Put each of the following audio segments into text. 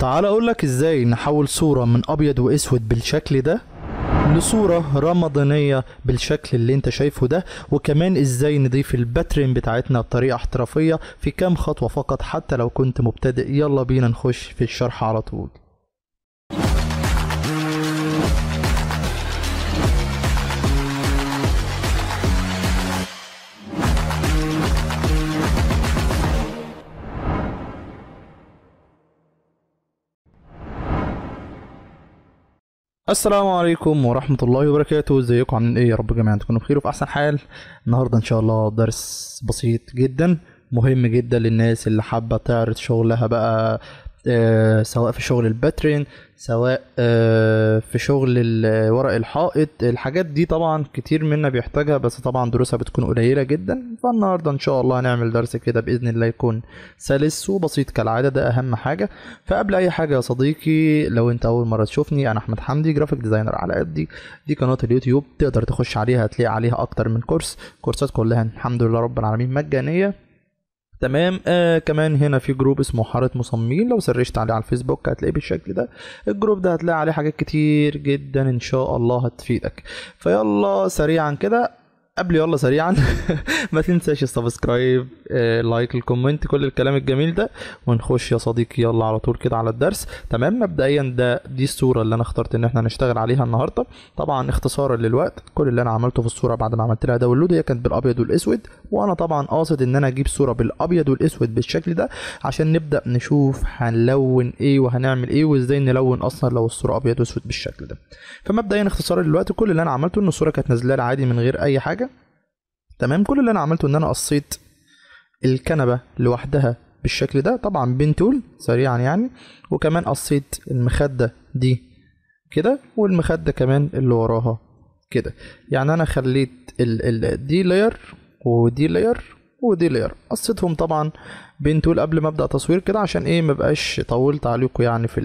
تعال اقولك ازاي نحول صورة من ابيض واسود بالشكل ده لصورة رمضانية بالشكل اللي انت شايفه ده وكمان ازاي نضيف الباترين بتاعتنا بطريقة احترافية في كام خطوة فقط حتى لو كنت مبتدئ يلا بينا نخش في الشرح على طول السلام عليكم ورحمة الله وبركاته ازيكم عاملين ايه يا رب جميعا تكونوا بخير وفي احسن حال النهاردة ان شاء الله درس بسيط جدا مهم جدا للناس اللي حابة تعرض شغلها بقى آه، سواء في شغل الباترين سواء آه، في شغل ورق الحائط الحاجات دي طبعا كتير منا بيحتاجها بس طبعا دروسها بتكون قليله جدا فالنهارده ان شاء الله هنعمل درس كده باذن الله يكون سلس وبسيط كالعاده ده اهم حاجه فقبل اي حاجه يا صديقي لو انت اول مره تشوفني انا احمد حمدي جرافيك ديزاينر على قدي دي قناه اليوتيوب تقدر تخش عليها هتلاقي عليها اكتر من كورس كورسات كلها الحمد لله رب العالمين مجانيه تمام آه كمان هنا في جروب اسمه حاره مصممين لو سرشت عليه على الفيسبوك هتلاقيه بالشكل ده الجروب ده هتلاقي عليه حاجات كتير جدا ان شاء الله هتفيدك فيلا سريعا كده قبل يلا سريعا ما تنساش السبسكرايب آه، لايك الكومنت كل الكلام الجميل ده ونخش يا صديقي يلا على طول كده على الدرس تمام مبدئيا ده دي الصوره اللي انا اخترت ان احنا نشتغل عليها النهارده طبعا اختصارا للوقت كل اللي انا عملته في الصوره بعد ما عملت لها داونلود هي كانت بالابيض والاسود وانا طبعا قاصد ان انا اجيب صوره بالابيض والاسود بالشكل ده عشان نبدا نشوف هنلون ايه وهنعمل ايه وازاي نلون اصلا لو الصوره ابيض واسود بالشكل ده فمبدئيا اختصارا للوقت كل اللي انا عملته ان الصوره كانت نازله عادي من غير اي حاجه تمام كل اللي انا عملته ان انا قصيت الكنبه لوحدها بالشكل ده طبعا بين تول سريعا يعني وكمان قصيت المخده دي كده والمخده كمان اللي وراها كده يعني انا خليت ال ال دي لاير ودي لاير ودي لاير قصيتهم طبعا بين تول قبل ما ابدا تصوير كده عشان ايه مبقاش طولت عليكم يعني في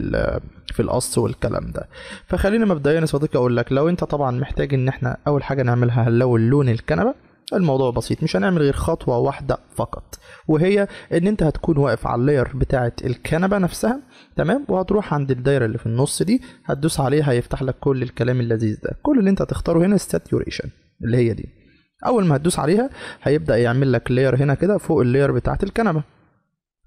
في القص والكلام ده فخلينا مبدئيا يا صديقي اقول لك لو انت طبعا محتاج ان احنا اول حاجه نعملها هنلون لون الكنبه الموضوع بسيط مش هنعمل غير خطوة واحدة فقط وهي ان انت هتكون واقف على اللاير بتاعة الكنبة نفسها تمام وهتروح عند الدايرة اللي في النص دي هتدوس عليها هيفتح لك كل الكلام اللذيذ ده كل اللي انت هتختاره هنا الساتيوريشن اللي هي دي اول ما هتدوس عليها هيبدأ يعمل لك لاير هنا كده فوق اللاير بتاعة الكنبة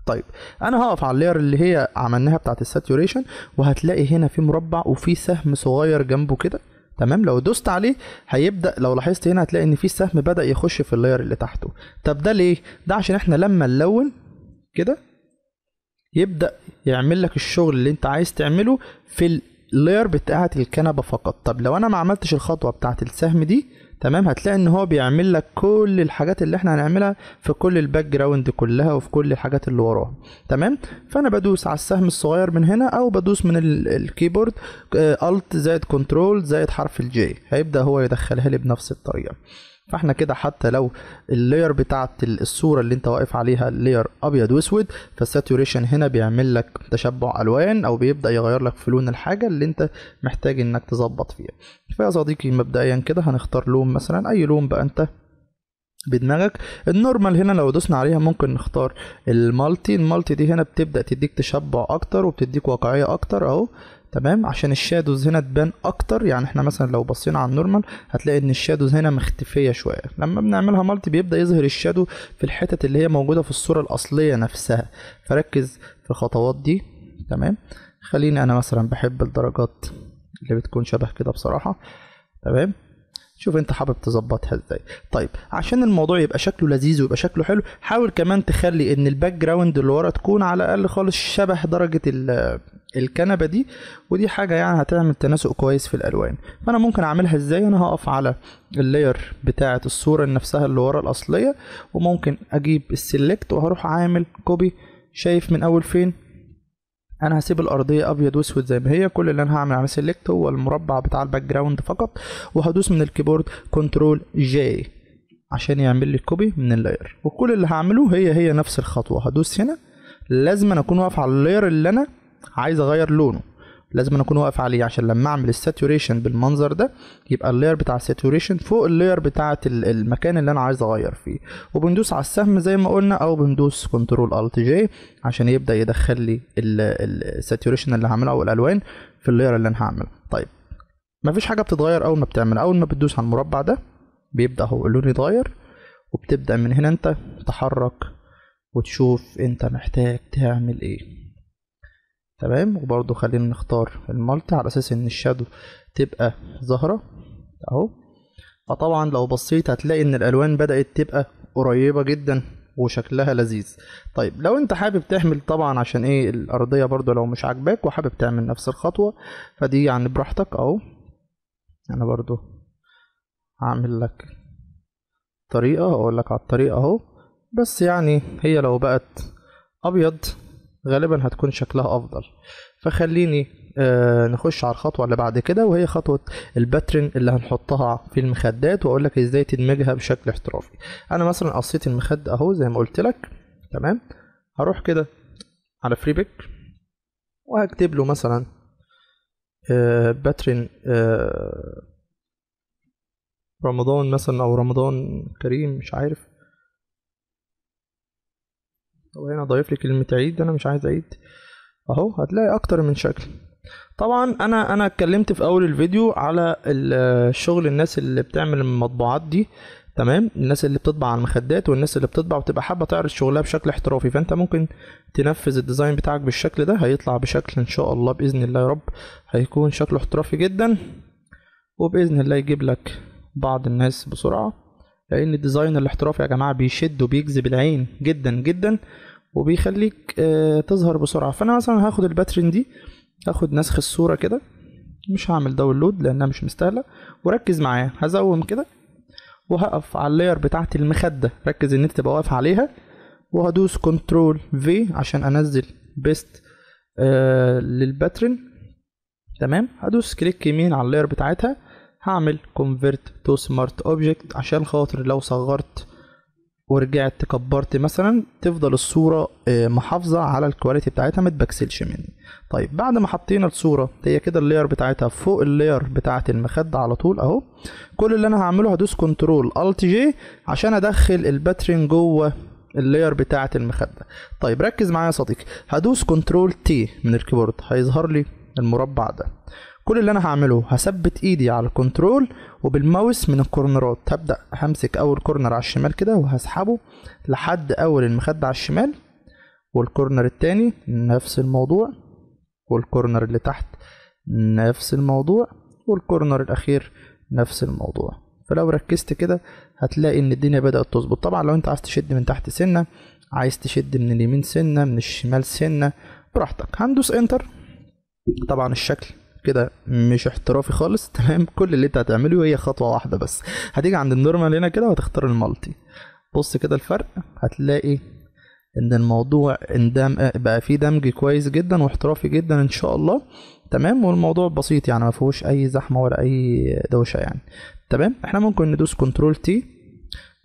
طيب انا هقف على اللاير اللي هي عملناها بتاعه الساتوريشن وهتلاقي هنا في مربع وفي سهم صغير جنبه كده تمام لو دوست عليه هيبدا لو لاحظت هنا هتلاقي ان في سهم بدا يخش في اللاير اللي تحته طب ده ليه ده عشان احنا لما نلون كده يبدا يعمل لك الشغل اللي انت عايز تعمله في اللاير بتاعه الكنبه فقط طب لو انا ما عملتش الخطوه بتاعه السهم دي تمام هتلاقي ان هو بيعمل لك كل الحاجات اللي احنا هنعملها في كل الباك جراوند كلها وفي كل الحاجات اللي وراها تمام فانا بدوس على السهم الصغير من هنا او بدوس من الكيبورد الت آه، زائد كنترول زائد حرف الجي هيبدا هو يدخلها لي بنفس الطريقه فاحنا كده حتى لو اللاير بتاعت الصوره اللي انت واقف عليها لاير ابيض واسود فالساتوريشن هنا بيعمل لك تشبع الوان او بيبدا يغير لك في لون الحاجه اللي انت محتاج انك تظبط فيها فيا صديقي مبدئيا كده هنختار لون مثلا اي لون بقى انت بدماغك النورمال هنا لو دوسنا عليها ممكن نختار المالتي المالتي دي هنا بتبدا تديك تشبع اكتر وبتديك واقعيه اكتر اهو تمام عشان الشادوز هنا تبان اكتر يعني احنا مثلا لو بصينا على النورمال هتلاقي ان الشادوز هنا مختفيه شويه لما بنعملها مالتي بيبدا يظهر الشادو في الحتت اللي هي موجوده في الصوره الاصليه نفسها فركز في الخطوات دي تمام خليني انا مثلا بحب الدرجات اللي بتكون شبه كده بصراحه تمام شوف انت حابب تظبطها ازاي طيب عشان الموضوع يبقى شكله لذيذ ويبقى شكله حلو حاول كمان تخلي ان الباك جراوند اللي ورا تكون على الاقل خالص شبه درجه الكنبه دي ودي حاجه يعني هتعمل تناسق كويس في الالوان فانا ممكن اعملها ازاي انا هقف على اللاير بتاعه الصوره نفسها اللي ورا الاصليه وممكن اجيب السيلكت وهروح عامل كوبي شايف من اول فين انا هسيب الارضيه ابيض واسود زي ما هي كل اللي انا هعمل على سيلكت هو المربع بتاع الباك جراوند فقط وهدوس من الكيبورد كنترول جي عشان يعمل لي كوبي من اللاير وكل اللي هعمله هي هي نفس الخطوه هدوس هنا لازم انا اكون واقف على اللاير اللي انا عايز اغير لونه لازم اكون واقف عليه عشان لما اعمل الساتوريشن بالمنظر ده يبقى اللاير بتاع الساتوريشن فوق اللاير بتاعه المكان اللي انا عايز اغير فيه وبندوس على السهم زي ما قلنا او بندوس كنترول الت جي عشان يبدا يدخل لي الساتوريشن اللي هعمله او الالوان في اللاير اللي انا هعمله طيب مفيش حاجه بتتغير اول ما بتعمل اول ما بتدوس على المربع ده بيبدا هو اللون يتغير وبتبدا من هنا انت تحرك وتشوف انت محتاج تعمل ايه تمام وبرضو خلينا نختار المالتي على اساس ان الشادو تبقى ظاهرة اهو فطبعا لو بصيت هتلاقي ان الالوان بدأت تبقى قريبة جدا وشكلها لذيذ طيب لو انت حابب تعمل طبعا عشان ايه الارضية برضو لو مش عاجباك وحابب تعمل نفس الخطوة فدي يعني براحتك اهو انا برضو هعمل لك طريقة اقول لك على الطريقة اهو بس يعني هي لو بقت ابيض غالبا هتكون شكلها افضل فخليني آه نخش على الخطوه اللي بعد كده وهي خطوه الباترن اللي هنحطها في المخدات واقول لك ازاي تدمجها بشكل احترافي انا مثلا قصيت المخده اهو زي ما قلت لك تمام هروح كده على فري بيك وهكتب له مثلا آه باترن آه رمضان مثلا او رمضان كريم مش عارف ضيف لي كلمه عيد انا مش عايز عيد اهو هتلاقي اكتر من شكل طبعا انا انا اتكلمت في اول الفيديو على الشغل الناس اللي بتعمل المطبوعات دي تمام الناس اللي بتطبع على المخدات والناس اللي بتطبع وتبقى حابه تعرض شغلها بشكل احترافي فانت ممكن تنفذ الديزاين بتاعك بالشكل ده هيطلع بشكل ان شاء الله باذن الله يا رب هيكون شكله احترافي جدا وباذن الله يجيب لك بعض الناس بسرعه لان الديزاين الاحترافي يا جماعه بيشد وبيجذب العين جدا جدا وبيخليك آه، تظهر بسرعه فانا مثلا هاخد الباترن دي هاخد نسخ الصوره كده مش هعمل داونلود لانها مش مستاهله وركز معايا هزوم كده وهقف على اللاير بتاعت المخده ركز ان انت تبقى واقف عليها وهدوس كنترول في عشان انزل بيست آه للباترن تمام هدوس كليك يمين على اللاير بتاعتها هعمل كونفرت تو سمارت اوبجكت عشان خاطر لو صغرت ورجعت كبرت مثلا تفضل الصوره آه، محافظه على الكواليتي بتاعتها ما تبكسلش مني طيب بعد ما حطينا الصوره هي كده اللاير بتاعتها فوق اللاير بتاعه المخده على طول اهو كل اللي انا هعمله هدوس كنترول الت جي عشان ادخل الباترن جوه اللاير بتاعه المخده طيب ركز معايا يا صديقي هدوس كنترول تي من الكيبورد هيظهر لي المربع ده كل اللي انا هعمله هثبت ايدي على الكنترول وبالماوس من الكورنرات هبدا همسك اول كورنر على الشمال كده وهسحبه لحد اول المخدة على الشمال والكورنر التاني نفس الموضوع والكورنر اللي تحت نفس الموضوع والكورنر الاخير نفس الموضوع فلو ركزت كده هتلاقي ان الدنيا بدأت تظبط طبعا لو انت عايز تشد من تحت سنة عايز تشد من اليمين سنة من الشمال سنة براحتك هندوس انتر طبعا الشكل كده مش احترافي خالص تمام كل اللي انت هتعمله هي خطوه واحده بس هتيجي عند النورمال هنا كده وهتختار المالتي بص كده الفرق هتلاقي ان الموضوع اندام بقى فيه دمج كويس جدا واحترافي جدا ان شاء الله تمام والموضوع بسيط يعني ما فيهوش اي زحمه ولا اي دوشه يعني تمام احنا ممكن ندوس كنترول تي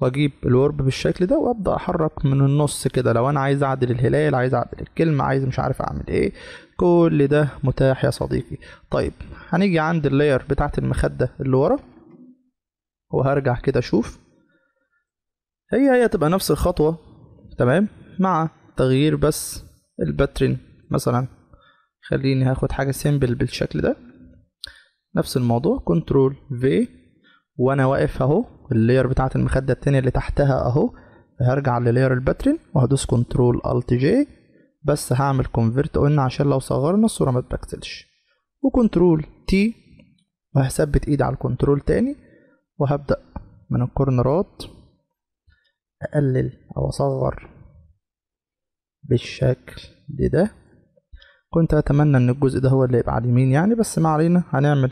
واجيب الورب بالشكل ده وابدا احرك من النص كده لو انا عايز اعدل الهلال عايز اعدل الكلمه عايز مش عارف اعمل ايه كل ده متاح يا صديقي طيب هنيجي عند اللاير بتاعة المخدة اللي ورا وهرجع كده اشوف هي هي تبقى نفس الخطوة تمام مع تغيير بس الباترن مثلا خليني هاخد حاجة سيمبل بالشكل ده نفس الموضوع كنترول في وانا واقف اهو اللاير بتاعة المخدة التانية اللي تحتها اهو هرجع للاير الباترن وهدوس كنترول الت جي بس هعمل كونفرت قلنا عشان لو صغرنا الصورة ما تبكسلش وكنترول تي وهثبت ايدي على الكنترول تاني وهبدأ من الكورنرات أقلل أو أصغر بالشكل ده كنت أتمنى إن الجزء ده هو اللي يبقى على اليمين يعني بس ما علينا هنعمل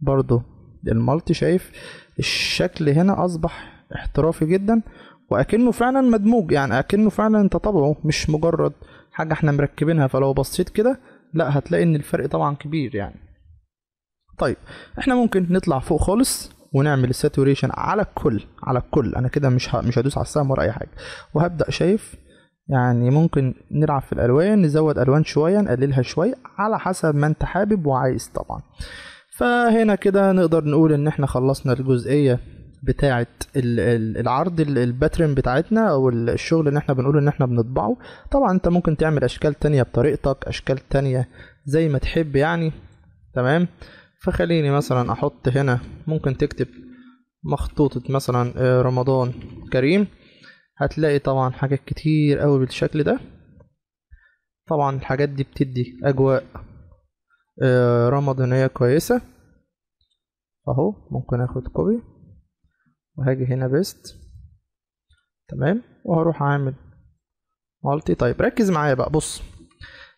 برضو المالتي شايف الشكل هنا أصبح احترافي جدا وأكنه فعلا مدموج يعني أكنه فعلا انت طبعه مش مجرد حاجه احنا مركبينها فلو بصيت كده لا هتلاقي ان الفرق طبعا كبير يعني طيب احنا ممكن نطلع فوق خالص ونعمل الساتوريشن على الكل على الكل انا كده مش ه... مش هدوس على السهم ولا اي حاجه وهبدا شايف يعني ممكن نلعب في الالوان نزود الوان شويه نقللها شويه على حسب ما انت حابب وعايز طبعا فهنا كده نقدر نقول ان احنا خلصنا الجزئيه بتاعت العرض الباترن بتاعتنا او الشغل اللي احنا بنقول ان احنا بنطبعه طبعا انت ممكن تعمل اشكال تانية بطريقتك اشكال تانية زي ما تحب يعني تمام فخليني مثلا احط هنا ممكن تكتب مخطوطة مثلا آه، رمضان كريم هتلاقي طبعا حاجات كتير قوي بالشكل ده طبعا الحاجات دي بتدي اجواء آه، رمضانية كويسة اهو ممكن اخد كوبي وهاجي هنا بيست تمام وهروح عامل مالتي طيب ركز معايا بقى بص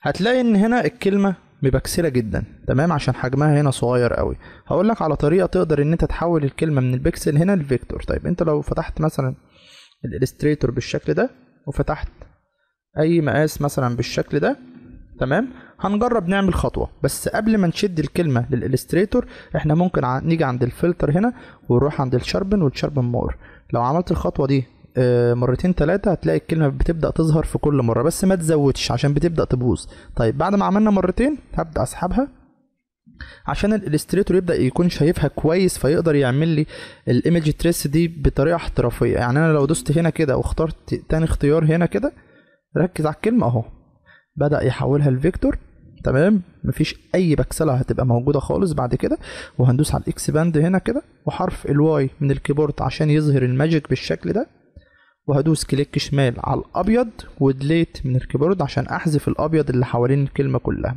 هتلاقي ان هنا الكلمه مبكسله جدا تمام عشان حجمها هنا صغير قوي هقول لك على طريقه تقدر ان انت تحول الكلمه من البكسل هنا لفيكتور طيب انت لو فتحت مثلا الالستريتور بالشكل ده وفتحت اي مقاس مثلا بالشكل ده تمام هنجرب نعمل خطوه بس قبل ما نشد الكلمه للالستريتور احنا ممكن نيجي عند الفلتر هنا ونروح عند الشاربن والشاربن مور لو عملت الخطوه دي آه، مرتين ثلاثة هتلاقي الكلمة بتبدأ تظهر في كل مرة بس ما تزودش عشان بتبدأ تبوظ طيب بعد ما عملنا مرتين هبدأ أسحبها عشان الالستريتور يبدا يكون شايفها كويس فيقدر يعمل لي الايمج تريس دي بطريقه احترافيه يعني انا لو دوست هنا كده واخترت تاني اختيار هنا كده ركز على الكلمه اهو بدا يحولها لفيكتور تمام مفيش اي بكسله هتبقى موجوده خالص بعد كده وهندوس على الاكس باند هنا كده وحرف الواي من الكيبورد عشان يظهر الماجيك بالشكل ده وهدوس كليك شمال على الابيض ودليت من الكيبورد عشان احذف الابيض اللي حوالين الكلمه كلها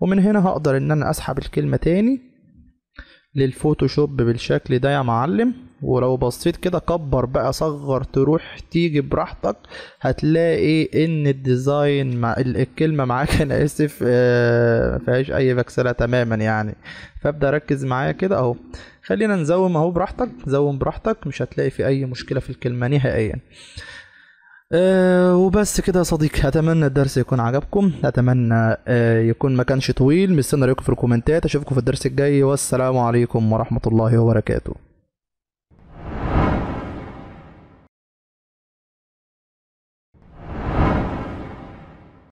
ومن هنا هقدر ان انا اسحب الكلمه تاني للفوتوشوب بالشكل ده يا معلم ولو بصيت كده كبر بقى صغر تروح تيجي براحتك هتلاقي ان الديزاين مع الكلمه معاك انا اسف آه، مفيهاش اي بكسله تماما يعني فابدا ركز معايا كده اهو خلينا نزوم اهو براحتك زوم براحتك مش هتلاقي في اي مشكله في الكلمه نهائيا أه وبس كده يا صديقي اتمنى الدرس يكون عجبكم اتمنى أه يكون ما كانش طويل مستني رايكم في الكومنتات اشوفكم في الدرس الجاي والسلام عليكم ورحمه الله وبركاته